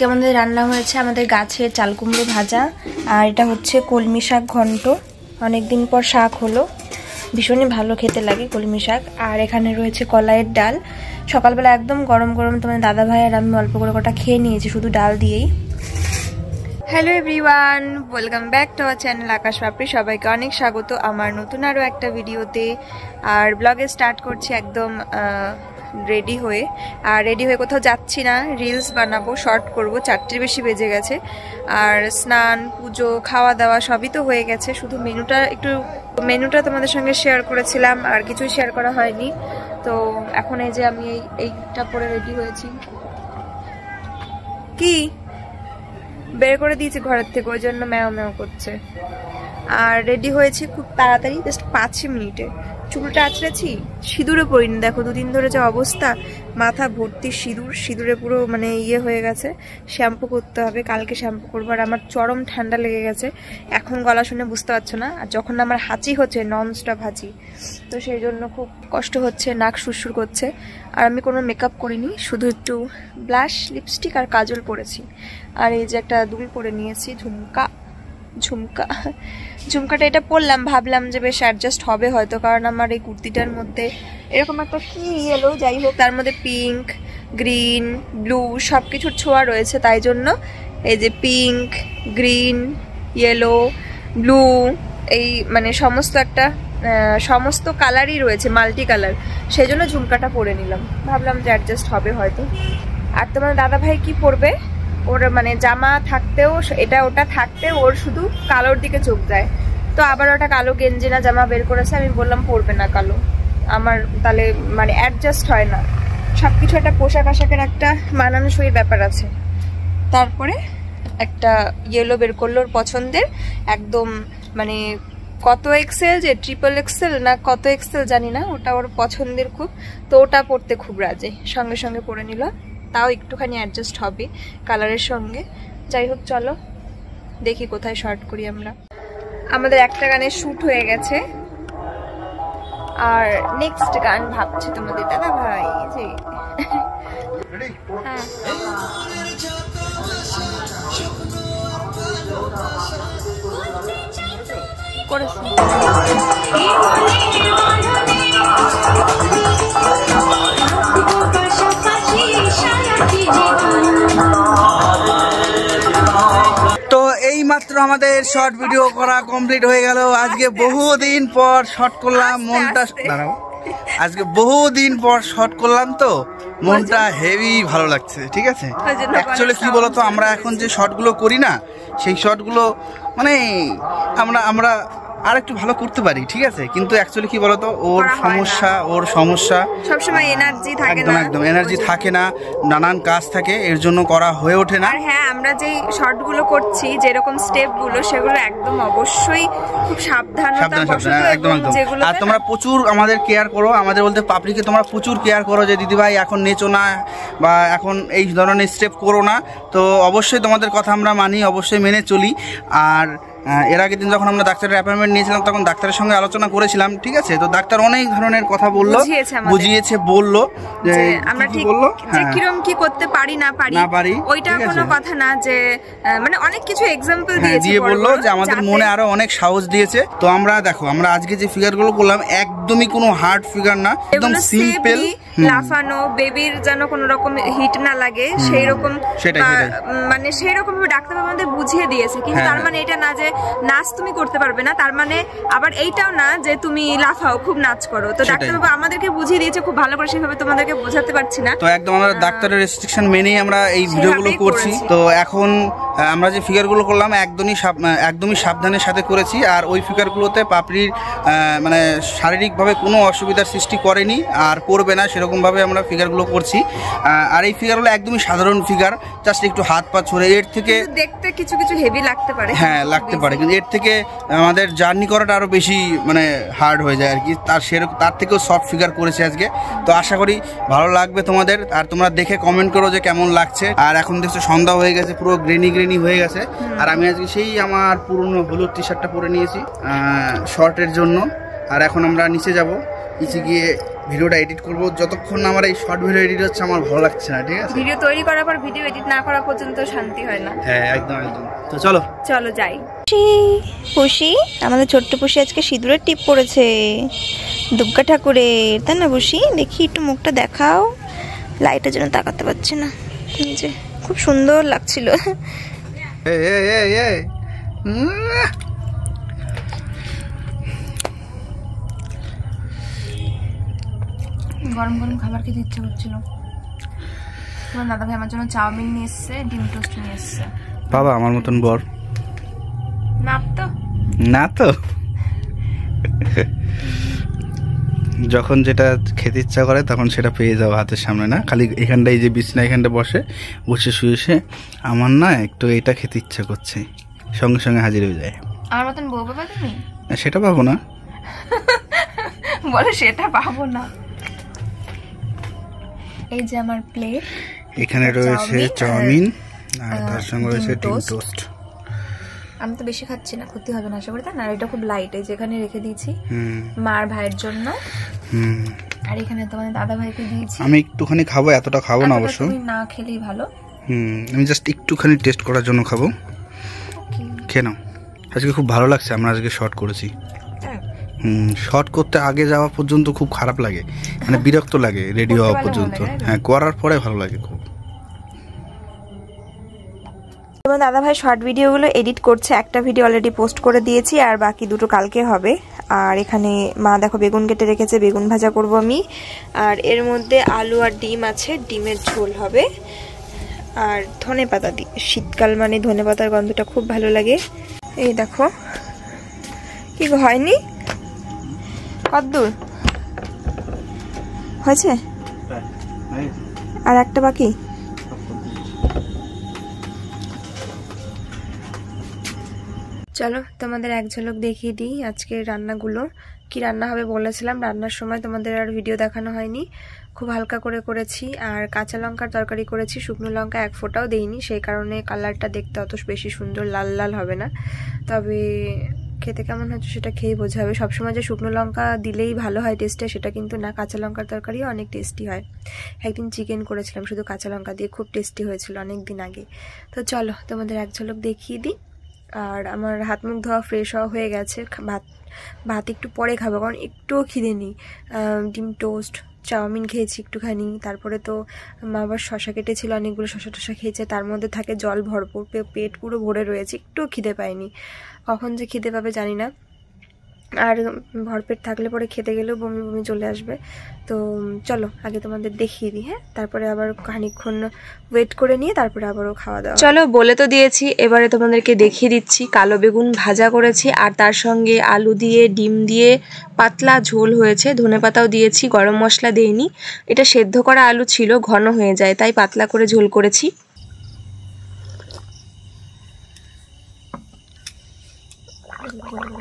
আজকে আমাদের রান্না হয়েছে আমাদের গাছের চাল কুমড়ো ভাজা আর এটা হচ্ছে কলমি শাক ঘন্ট অনেকদিন পর শাক হলো ভীষণই ভালো খেতে লাগে কলমি শাক আর এখানে রয়েছে কলাইয়ের ডাল সকালবেলা একদম গরম গরম তোমার দাদা ভাই আর আমি অল্প করে কটা খেয়ে নিয়েছি শুধু ডাল দিয়েই hello everyone welcome back to our channel Akash Papri সবাইকে অনেক স্বাগত আমার নতুন আরও একটা ভিডিওতে আর ব্লগে স্টার্ট করছি একদম রেডি হয়ে আর রেডি হয়ে কোথাও যাচ্ছি না রিলস বানাবো শর্ট করব চারটির বেশি বেজে গেছে আর স্নান পুজো খাওয়া দাওয়া সবই তো হয়ে গেছে শুধু মেনুটা একটু মেনুটা তোমাদের সঙ্গে শেয়ার করেছিলাম আর কিছুই শেয়ার করা হয়নি তো এখন এই যে আমি এই এইটা পরে রেডি হয়েছি কি বের করে দিয়েছি ঘরের থেকে ওই জন্য ম্যাও ম্যাও করছে আর রেডি হয়েছি খুব তাড়াতাড়ি জাস্ট পাঁচ মিনিটে চুলটা আঁচড়েছি সিঁদুরে পরিনি দেখো দুদিন ধরে যা অবস্থা মাথা ভর্তি সিঁদুর সিঁদুরে পুরো মানে ইয়ে হয়ে গেছে শ্যাম্পু করতে হবে কালকে শ্যাম্পু করবো আর আমার চরম ঠান্ডা লেগে গেছে এখন গলা শুনে বুঝতে পারছো না আর যখন আমার হাঁচি হচ্ছে ননস্টপ হাঁচি তো সেই জন্য খুব কষ্ট হচ্ছে নাক সুরসুর করছে আর আমি কোনো মেকআপ করিনি শুধু একটু ব্লাশ লিপস্টিক আর কাজল পরেছি আর এই যে একটা দুল পরে নিয়েছি ঝুমকা ঝুমকা ঝুমকাটা এটা পরলাম ভাবলাম যে বেশ অ্যাডজাস্ট হবে হয়তো কারণ আমার এই কুর্তিটার মধ্যে এরকম একটা কি এলো যাই হোক তার মধ্যে পিঙ্ক গ্রিন ব্লু সব কিছুর ছোঁয়া রয়েছে তাই জন্য এই যে পিঙ্ক গ্রিন ইয়েলো ব্লু এই মানে সমস্ত একটা সমস্ত কালারই রয়েছে মাল্টি কালার সেই জন্য ঝুমকাটা পরে নিলাম ভাবলাম যে অ্যাডজাস্ট হবে হয়তো আর তোমার দাদা ভাই কি পরবে ওর মানে জামা থাকতেও এটা ওটা থাকতে ওর শুধু কালোর দিকে চোখ যায় তো আবার ওটা কালো গেঞ্জি না জামা বের করেছে আমি বললাম পরবে না কালো আমার তাহলে মানে অ্যাডজাস্ট হয় না সব কিছু একটা পোশাক আশাকের একটা মানানসইয়ের ব্যাপার আছে তারপরে একটা ইয়েলো বের করলো ওর পছন্দের একদম মানে কত এক্সেল যে ট্রিপল এক্সেল না কত এক্সেল জানি না ওটা ওর পছন্দের খুব তো ওটা পড়তে খুব রাজে সঙ্গে সঙ্গে পরে নিল তাও একটুখানি অ্যাডজাস্ট হবে কালারের সঙ্গে যাই হোক চলো দেখি কোথায় শর্ট করি আমরা আমাদের একটা গানের শ্যুট হয়ে গেছে আর নেক্সট গান ভাবছি তোমাদের দাদা ভাই যে হ্যাঁ করেছি মাত্র আমাদের শর্ট ভিডিও করা কমপ্লিট হয়ে গেল আজকে বহুদিন পর শর্ট করলাম মনটা দাঁড়াও আজকে বহুদিন পর শর্ট করলাম তো মনটা হেভি ভালো লাগছে ঠিক আছে অ্যাকচুয়ালি কি বলতো আমরা এখন যে শর্টগুলো করি না সেই শর্টগুলো মানে আমরা আমরা আর একটু ভালো করতে পারি ঠিক আছে কিন্তু অ্যাকচুয়ালি কি বলতো ওর সমস্যা ওর সমস্যা সবসময় এনার্জি থাকে না একদম এনার্জি থাকে না নানান কাজ থাকে এর জন্য করা হয়ে ওঠে না আর হ্যাঁ আমরা যেই শর্টগুলো করছি যেরকম স্টেপগুলো সেগুলো একদম অবশ্যই খুব সাবধানতা হ্যাঁ, একদম একদম আর তোমরা প্রচুর আমাদের কেয়ার করো আমাদের বলতে পাপড়িকে তোমরা প্রচুর কেয়ার করো যে দিদিভাই এখন নেচো না বা এখন এই ধরনের স্টেপ করো না তো অবশ্যই তোমাদের কথা আমরা মানি অবশ্যই মেনে চলি আর এর আগের দিন যখন আমরা ডাক্তারের অ্যাপয়েন্টমেন্ট নিয়েছিলাম তখন ডাক্তারের সঙ্গে আলোচনা করেছিলাম ঠিক আছে তো ডাক্তার অনেক ধরনের কথা বললো বুঝিয়েছে বললো আমরা ঠিক বলল যে হ্যাঁ। কিরম কি করতে পারি না পারি না পারি ওইটা কোনো কথা না যে মানে অনেক কিছু এক্সাম্পল হ্যাঁ, দিয়েছে দিয়ে বলল যে আমাদের মনে আরো অনেক সাহস দিয়েছে তো আমরা দেখো আমরা আজকে যে ফিগারগুলো করলাম একদমই কোনো হার্ড ফিগার না একদম সিম্পল লাফানো বেবির যেন কোনো রকম হিট না লাগে সেই রকম মানে সেই রকম ডাক্তার আমাদের বুঝিয়ে দিয়েছে কিন্তু হ্যাঁ। তার মানে এটা না যে নাচ তুমি করতে পারবে না তার মানে আবার এইটাও না যে তুমি লাফাও খুব নাচ করো তো ডাক্তারবাবু আমাদেরকে বুঝিয়ে দিয়েছে খুব ভালো করে সেভাবে তোমাদেরকে বোঝাতে পারছি না তো একদম আমরা ডাক্তারের রেস্ট্রিকশন মেনেই আমরা এই ভিডিওগুলো করছি তো এখন আমরা যে ফিগারগুলো করলাম একদমই একদমই সাবধানের সাথে করেছি আর ওই ফিগারগুলোতে পাপড়ির মানে শারীরিকভাবে কোনো অসুবিধার সৃষ্টি করেনি আর করবে না সেরকমভাবে আমরা ফিগারগুলো করছি আর এই ফিগারগুলো একদমই সাধারণ ফিগার জাস্ট একটু হাত পা ছড়ে এর থেকে দেখতে কিছু কিছু হেভি লাগতে পারে হ্যাঁ লাগতে পারে কিন্তু এর থেকে আমাদের জার্নি করাটা আরও বেশি মানে হার্ড হয়ে যায় আর কি তার সেরকম তার থেকেও সফট ফিগার করেছে আজকে তো আশা করি ভালো লাগবে তোমাদের আর তোমরা দেখে কমেন্ট করো যে কেমন লাগছে আর এখন দেখছো সন্ধ্যা হয়ে গেছে পুরো গ্রেনি গ্রেনি হয়ে গেছে আর আমি আজকে সেই আমার পুরনো হলুদ টি শার্টটা পরে নিয়েছি শর্টের জন্য আর এখন আমরা নিচে যাবো নিচে গিয়ে ভিডিওটা এডিট করব যতক্ষণ আমার এই শর্ট ভিডিও এডিট হচ্ছে আমার ভালো লাগছে না ঠিক আছে ভিডিও তৈরি করার পর ভিডিও এডিট না করা পর্যন্ত শান্তি হয় না হ্যাঁ একদম একদম তো চলো চলো যাই পুষি আমাদের ছোট্ট পুষি আজকে সিঁদুরের টিপ পড়েছে দুর্গা ঠাকুরের তাই না পুষি দেখি একটু মুখটা দেখাও লাইটের জন্য তাকাতে পারছি না যে খুব সুন্দর লাগছিল এ এ এ এ গরম গরম খাবার খেতে ইচ্ছে করছিল তোমার দাদা ভাই আমার জন্য চাউমিন নিয়ে এসছে ডিম টোস্ট নিয়ে এসছে বাবা আমার মতন বর না তো না তো যখন যেটা খেতে ইচ্ছা করে তখন সেটা পেয়ে যাও হাতের সামনে না খালি এখানটায় যে বিছনা এখানটা বসে বসে শুয়ে শুয়ে আমার না একটু এটা খেতে ইচ্ছা করছে সঙ্গে সঙ্গে হাজির হয়ে যায় আমার মতন বউ বাবা তুমি সেটা পাবো না বলো সেটা পাবো না এই যে আমার প্লেট এখানে রয়েছে চাউমিন আর তার সঙ্গে রয়েছে ডিম টোস্ট আমি তো বেশি খাচ্ছি না ক্ষতি হবে না আশা করি তাই না এটা খুব লাইট এই যেখানে রেখে দিয়েছি মার ভাইয়ের জন্য আর এখানে তোমাদের দাদা ভাইকে দিয়েছি আমি একটুখানি খাবো এতটা খাবো না অবশ্য না খেলেই ভালো হুম আমি জাস্ট একটুখানি টেস্ট করার জন্য খাবো খেয়ে নাও আজকে খুব ভালো লাগছে আমরা আজকে শর্ট করেছি শর্ট করতে আগে যাওয়া পর্যন্ত খুব খারাপ লাগে মানে বিরক্ত লাগে রেডি হওয়া পর্যন্ত হ্যাঁ করার পরে ভালো লাগে খুব এবং দাদা ভাই শর্ট ভিডিওগুলো এডিট করছে একটা ভিডিও অলরেডি পোস্ট করে দিয়েছি আর বাকি দুটো কালকে হবে আর এখানে মা দেখো বেগুন কেটে রেখেছে বেগুন ভাজা করব আমি আর এর মধ্যে আলু আর ডিম আছে ডিমের ঝোল হবে আর ধনে পাতা দি শীতকাল মানে ধনে পাতার গন্ধটা খুব ভালো লাগে এই দেখো কি হয়নি কতদূর হয়েছে আর একটা বাকি চলো তোমাদের এক ঝলক দেখিয়ে দিই আজকে রান্নাগুলো কি রান্না হবে বলেছিলাম রান্নার সময় তোমাদের আর ভিডিও দেখানো হয়নি খুব হালকা করে করেছি আর কাঁচা লঙ্কার তরকারি করেছি শুকনো লঙ্কা এক ফোঁটাও দেইনি সেই কারণে কালারটা দেখতে অত বেশি সুন্দর লাল লাল হবে না তবে খেতে কেমন হয়েছে সেটা খেয়ে বোঝা হবে সবসময় যে শুকনো লঙ্কা দিলেই ভালো হয় টেস্টে সেটা কিন্তু না কাঁচা লঙ্কার তরকারিও অনেক টেস্টি হয় একদিন চিকেন করেছিলাম শুধু কাঁচা লঙ্কা দিয়ে খুব টেস্টি হয়েছিল অনেক দিন আগে তো চলো তোমাদের এক ঝলক দেখিয়ে দিই আর আমার হাত মুখ ধোয়া ফ্রেশ হওয়া হয়ে গেছে ভাত ভাত একটু পরে খাবো কারণ একটুও খিদে নিই ডিম টোস্ট চাউমিন খেয়েছি একটুখানি তারপরে তো মা আবার শশা কেটেছিল অনেকগুলো শশা টশা খেয়েছে তার মধ্যে থাকে জল ভরপুর পেট পুরো ভরে রয়েছে একটুও খিদে পায়নি কখন যে খিদে পাবে জানি না আর ভরপেট থাকলে পরে খেতে গেলেও বমি বমি চলে আসবে তো চলো আগে তোমাদের দেখিয়ে দিই হ্যাঁ তারপরে আবার খানিকক্ষণ ওয়েট করে নিয়ে তারপরে আবারও খাওয়া দাওয়া চলো বলে তো দিয়েছি এবারে তোমাদেরকে দেখিয়ে দিচ্ছি কালো বেগুন ভাজা করেছি আর তার সঙ্গে আলু দিয়ে ডিম দিয়ে পাতলা ঝোল হয়েছে ধনে পাতাও দিয়েছি গরম মশলা দিইনি এটা সেদ্ধ করা আলু ছিল ঘন হয়ে যায় তাই পাতলা করে ঝোল করেছি Thank you.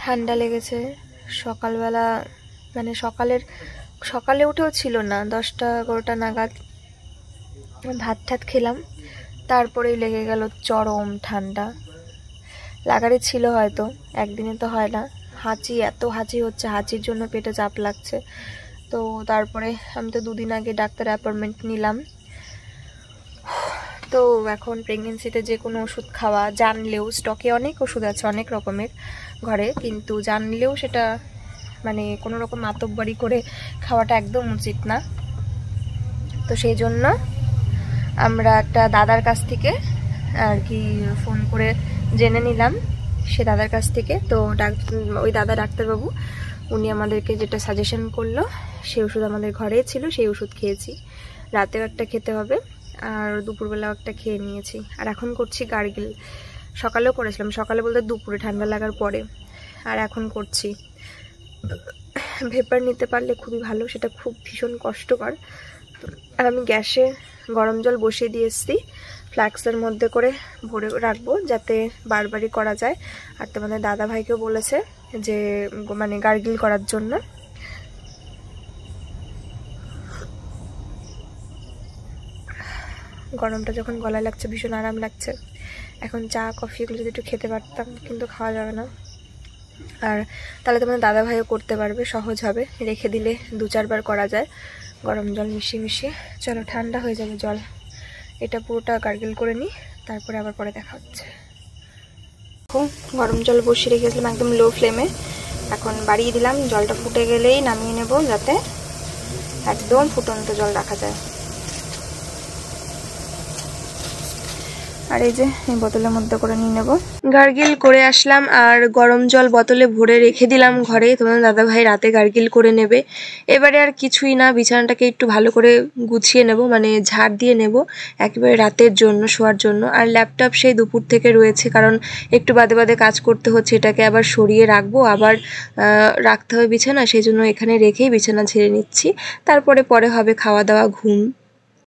ঠান্ডা লেগেছে সকালবেলা মানে সকালের সকালে উঠেও ছিল না দশটা এগারোটা নাগাদ ভাত ঠাত খেলাম তারপরেই লেগে গেল চরম ঠান্ডা লাগারে ছিল হয়তো একদিনে তো হয় না হাঁচি এত হাঁচি হচ্ছে হাঁচির জন্য পেটে চাপ লাগছে তো তারপরে আমি তো দুদিন আগে ডাক্তার অ্যাপয়েন্টমেন্ট নিলাম তো এখন প্রেগনেন্সিতে যে কোনো ওষুধ খাওয়া জানলেও স্টকে অনেক ওষুধ আছে অনেক রকমের ঘরে কিন্তু জানলেও সেটা মানে কোনো রকম আতব্বারি করে খাওয়াটা একদম উচিত না তো সেই জন্য আমরা একটা দাদার কাছ থেকে আর কি ফোন করে জেনে নিলাম সে দাদার কাছ থেকে তো ওই দাদা ডাক্তারবাবু উনি আমাদেরকে যেটা সাজেশন করলো সেই ওষুধ আমাদের ঘরেই ছিল সেই ওষুধ খেয়েছি রাতেও একটা খেতে হবে আর দুপুরবেলাও একটা খেয়ে নিয়েছি আর এখন করছি গার্গিল সকালেও করেছিলাম সকালে বলতে দুপুরে ঠান্ডা লাগার পরে আর এখন করছি ভেপার নিতে পারলে খুবই ভালো সেটা খুব ভীষণ কষ্টকর আর আমি গ্যাসে গরম জল বসিয়ে দিয়ে এসেছি ফ্ল্যাক্সের মধ্যে করে ভরে রাখবো যাতে বারবারই করা যায় আর তোমাদের দাদা ভাইকেও বলেছে যে মানে গার্গিল করার জন্য গরমটা যখন গলায় লাগছে ভীষণ আরাম লাগছে এখন চা কফি এগুলো যদি একটু খেতে পারতাম কিন্তু খাওয়া যাবে না আর তাহলে তোমাদের দাদা ভাইও করতে পারবে সহজ হবে রেখে দিলে দু চারবার করা যায় গরম জল মিশিয়ে মিশিয়ে চলো ঠান্ডা হয়ে যাবে জল এটা পুরোটা গার্গেল করে নিই তারপরে আবার পরে দেখা হচ্ছে গরম জল বসিয়ে রেখেছিলাম একদম লো ফ্লেমে এখন বাড়িয়ে দিলাম জলটা ফুটে গেলেই নামিয়ে নেব যাতে একদম ফুটন্ত জল রাখা যায় আর এই যে এই বোতলের মধ্যে করে নিয়ে নেবো গার্গিল করে আসলাম আর গরম জল বোতলে ভরে রেখে দিলাম ঘরে তোমার দাদাভাই রাতে গার্গিল করে নেবে এবারে আর কিছুই না বিছানাটাকে একটু ভালো করে গুছিয়ে নেব মানে ঝাড় দিয়ে নেব একেবারে রাতের জন্য শোয়ার জন্য আর ল্যাপটপ সেই দুপুর থেকে রয়েছে কারণ একটু বাদে বাদে কাজ করতে হচ্ছে এটাকে আবার সরিয়ে রাখবো আবার রাখতে হবে বিছানা সেই জন্য এখানে রেখেই বিছানা ছেড়ে নিচ্ছি তারপরে পরে হবে খাওয়া দাওয়া ঘুম